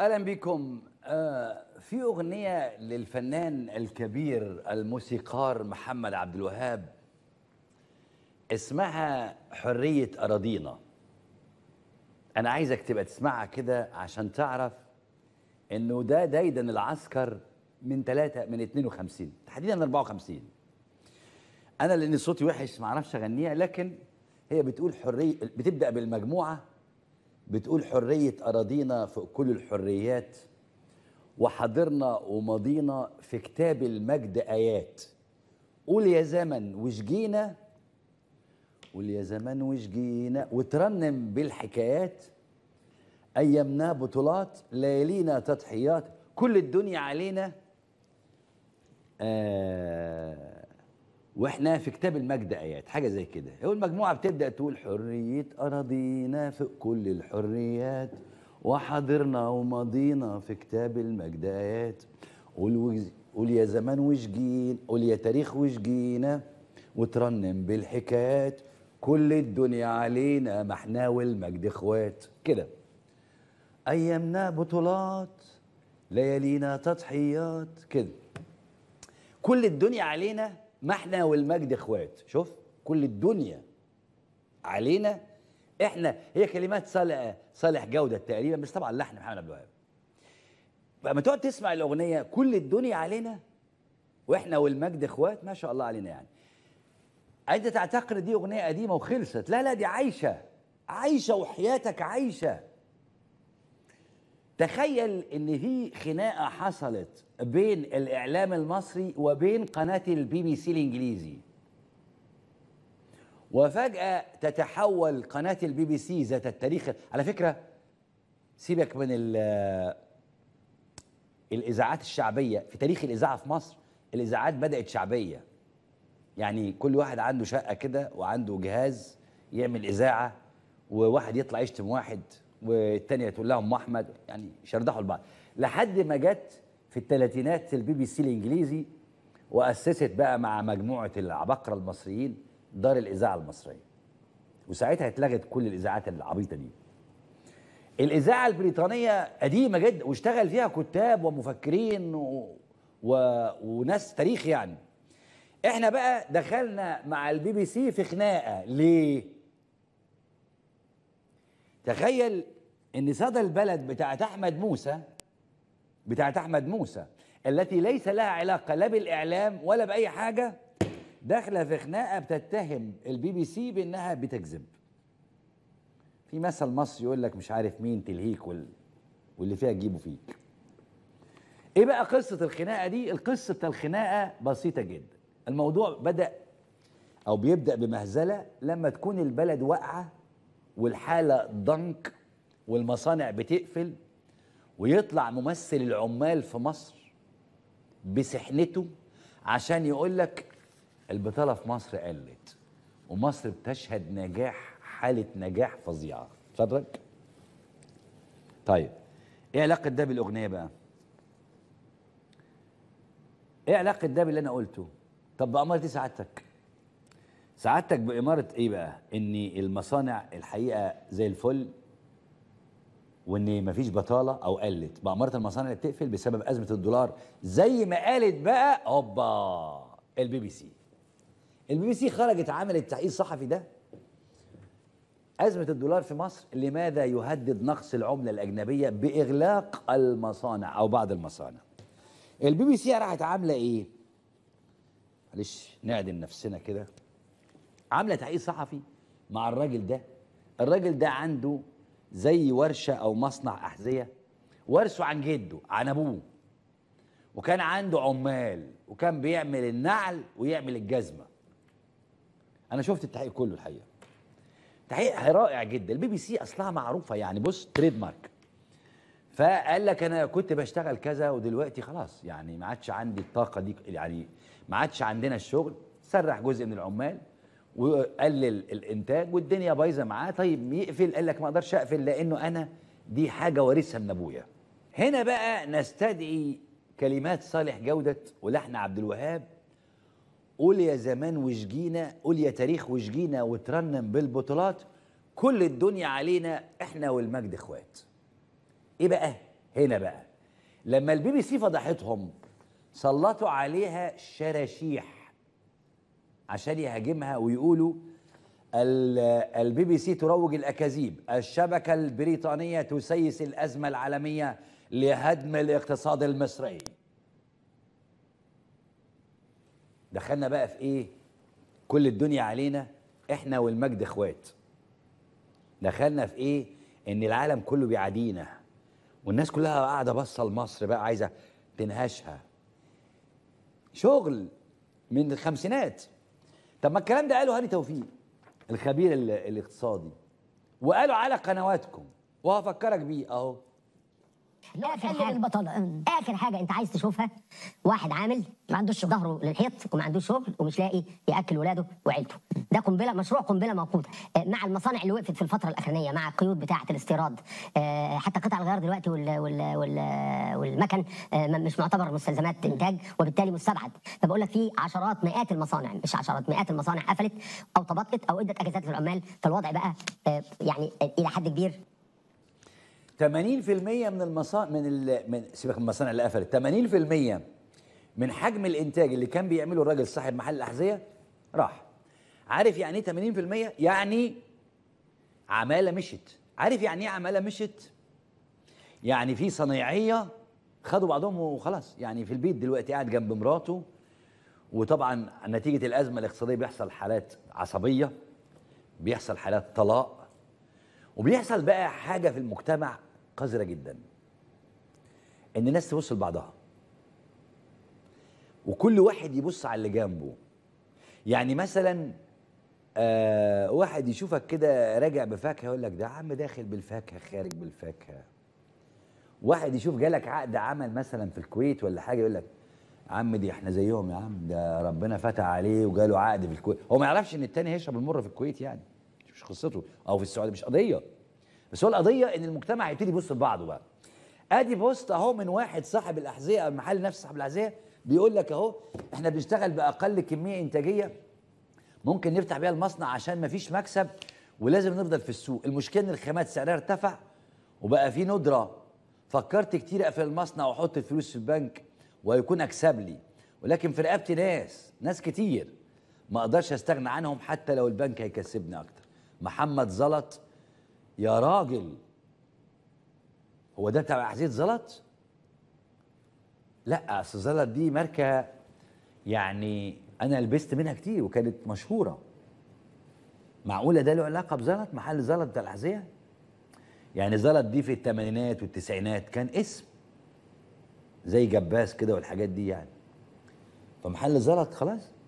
اهلا بيكم آه في اغنيه للفنان الكبير الموسيقار محمد عبد الوهاب اسمها حريه اراضينا انا عايزك تبقى تسمعها كده عشان تعرف انه ده دايدا العسكر من ثلاثة من 52 تحديدا من 54 انا لان صوتي وحش ما اعرفش اغنيها لكن هي بتقول حريه بتبدا بالمجموعه بتقول حرية أراضينا فوق كل الحريات وحاضرنا وماضينا في كتاب المجد آيات قول يا زمن وش جينا قول يا زمن وش جينا وترنم بالحكايات أيامنا بطولات ليالينا تضحيات كل الدنيا علينا آه واحنا في كتاب المجد ايات حاجه زي كده هو المجموعه بتبدا تقول حريه اراضينا فوق كل الحريات وحاضرنا وماضينا في كتاب المجد ايات قول وز... قول يا زمان وشجين قول يا تاريخ وشجينا وترنم بالحكايات كل الدنيا علينا ما احنا والمجد اخوات كده ايامنا بطولات ليالينا تضحيات كده كل الدنيا علينا ما احنا والمجد اخوات شوف كل الدنيا علينا احنا هي كلمات صالح صالح جوده تقريبا بس طبعا لحن محمد عبد الوهاب لما تقعد تسمع الاغنيه كل الدنيا علينا واحنا والمجد اخوات ما شاء الله علينا يعني انت تعتقد دي اغنيه قديمه وخلصت لا لا دي عايشه عايشه وحياتك عايشه تخيل ان في خناقه حصلت بين الاعلام المصري وبين قناه البي بي سي الانجليزي وفجاه تتحول قناه البي بي سي ذات التاريخ على فكره سيبك من الاذاعات الشعبيه في تاريخ الاذاعه في مصر الاذاعات بدات شعبيه يعني كل واحد عنده شقه كده وعنده جهاز يعمل اذاعه وواحد يطلع يشتم واحد والتانية تقول لها ام احمد يعني شردحوا لبعض لحد ما جت في الثلاثينات البي بي سي الانجليزي واسست بقى مع مجموعه العباقره المصريين دار الاذاعه المصريه وساعتها اتلغت كل الاذاعات العبيطه دي الاذاعه البريطانيه قديمه جدا واشتغل فيها كتاب ومفكرين و... و... وناس تاريخ يعني احنا بقى دخلنا مع البي بي سي في خناقه ليه تخيل ان صدى البلد بتاعت احمد موسى بتاعت احمد موسى التي ليس لها علاقه لا بالاعلام ولا باي حاجه داخله في خناقه بتتهم البي بي سي بانها بتكذب في مثل مصري يقول لك مش عارف مين تلهيك وال... واللي فيها تجيبه فيك ايه بقى قصه الخناقه دي القصه بتاع الخناقه بسيطه جدا الموضوع بدا او بيبدا بمهزله لما تكون البلد واقعه والحاله ضنك والمصانع بتقفل ويطلع ممثل العمال في مصر بسحنته عشان يقول لك البطاله في مصر قلت ومصر بتشهد نجاح حاله نجاح فظيعه اتفضل طيب ايه علاقه ده بالاغنيه بقى ايه علاقه ده باللي انا قلته طب بقى دي سعادتك سعادتك بإمارة إيه بقى؟ إن المصانع الحقيقة زي الفل وإن مفيش بطالة أو قلت بأمارة المصانع اللي بتقفل بسبب أزمة الدولار زي ما قالت بقى هوبا البي بي سي البي بي سي خرجت عملت تحقيق صحفي ده أزمة الدولار في مصر لماذا يهدد نقص العملة الأجنبية بإغلاق المصانع أو بعض المصانع البي بي سي راحت عاملة إيه؟ معلش نعدم نفسنا كده عامله تحقيق صحفي مع الراجل ده الراجل ده عنده زي ورشه او مصنع احذيه ورثه عن جده عن ابوه وكان عنده عمال وكان بيعمل النعل ويعمل الجزمه انا شفت التحقيق كله الحقيقه تحقيق رائع جدا البي بي سي اصلها معروفه يعني بص تريد مارك فقال لك انا كنت بشتغل كذا ودلوقتي خلاص يعني ما عادش عندي الطاقه دي يعني ما عادش عندنا الشغل سرح جزء من العمال وقلل الانتاج والدنيا بايظه معاه طيب يقفل قال لك ما اقدرش اقفل لانه انا دي حاجه وارثها من ابويا هنا بقى نستدعي كلمات صالح جودة ولحن عبد الوهاب قول يا زمان وشجينا قول يا تاريخ وشجينا وترنم بالبطولات كل الدنيا علينا احنا والمجد اخوات ايه بقى هنا بقى لما البي بي سي فضحتهم سلطوا عليها شراشيح عشان يهاجمها ويقولوا البي بي سي تروج الاكاذيب الشبكه البريطانيه تسيس الازمه العالميه لهدم الاقتصاد المصري دخلنا بقى في ايه كل الدنيا علينا احنا والمجد اخوات دخلنا في ايه ان العالم كله بيعادينا والناس كلها قاعده باصه لمصر بقى عايزه تنهشها شغل من الخمسينات طب ما الكلام ده قاله هاني توفيق الخبير الاقتصادي وقاله على قنواتكم وهفكرك بيه اهو البطاله اخر حاجه انت عايز تشوفها واحد عامل ما عندوش ظهره للحيط وما عندوش شغل ومش لاقي ياكل ولاده وعيلته ده قنبله مشروع قنبله موقوته آه، مع المصانع اللي وقفت في الفتره الاخرانيه مع القيود بتاعه الاستيراد آه، حتى قطع الغيار دلوقتي وال وال وال والمكن آه، مش معتبر مستلزمات انتاج وبالتالي مستبعد فبقول لك في عشرات مئات المصانع مش عشرات مئات المصانع قفلت او تبطلت او ادت اجازات للعمال فالوضع بقى يعني الى حد كبير 80% من المصانع من ال... من سيبك من المصانع اللي قفلت 80% من حجم الانتاج اللي كان بيعمله الراجل صاحب محل الاحذيه راح عارف يعني ايه 80% يعني عماله مشت عارف يعني ايه عماله مشت يعني في صنايعيه خدوا بعضهم وخلاص يعني في البيت دلوقتي قاعد جنب مراته وطبعا نتيجه الازمه الاقتصاديه بيحصل حالات عصبيه بيحصل حالات طلاق وبيحصل بقى حاجه في المجتمع قذرة جدا ان الناس تبص لبعضها وكل واحد يبص على اللي جنبه يعني مثلا آه واحد يشوفك كده راجع بفاكهه يقول لك ده عم داخل بالفاكهه خارج بالفاكهه واحد يشوف جالك عقد عمل مثلا في الكويت ولا حاجه يقول لك عم دي احنا زيهم يا عم ده ربنا فتح عليه وجاله عقد في الكويت هو ما يعرفش ان التاني هيشرب المر في الكويت يعني مش قصته او في السعوديه مش قضيه بس هو القضيه ان المجتمع هيبتدي يبص لبعضه بقى ادي بوست اهو من واحد صاحب الاحذيه او محل نفس صاحب الاحذيه بيقول لك اهو احنا بنشتغل باقل كميه انتاجيه ممكن نفتح بيها المصنع عشان ما فيش مكسب ولازم نفضل في السوق المشكله ان الخامات سعرها ارتفع وبقى في ندره فكرت كتير اقفل المصنع واحط الفلوس في البنك وهيكون اكسب لي ولكن في رقبتي ناس ناس كتير ما اقدرش استغنى عنهم حتى لو البنك هيكسبني اكتر محمد زلط يا راجل هو ده تبع حسين زلط لا اصل زلط دي ماركه يعني انا لبست منها كتير وكانت مشهوره معقوله ده له علاقه بزلط محل زلط بتاع الاحذيه يعني زلط دي في الثمانينات والتسعينات كان اسم زي جباس كده والحاجات دي يعني فمحل زلط خلاص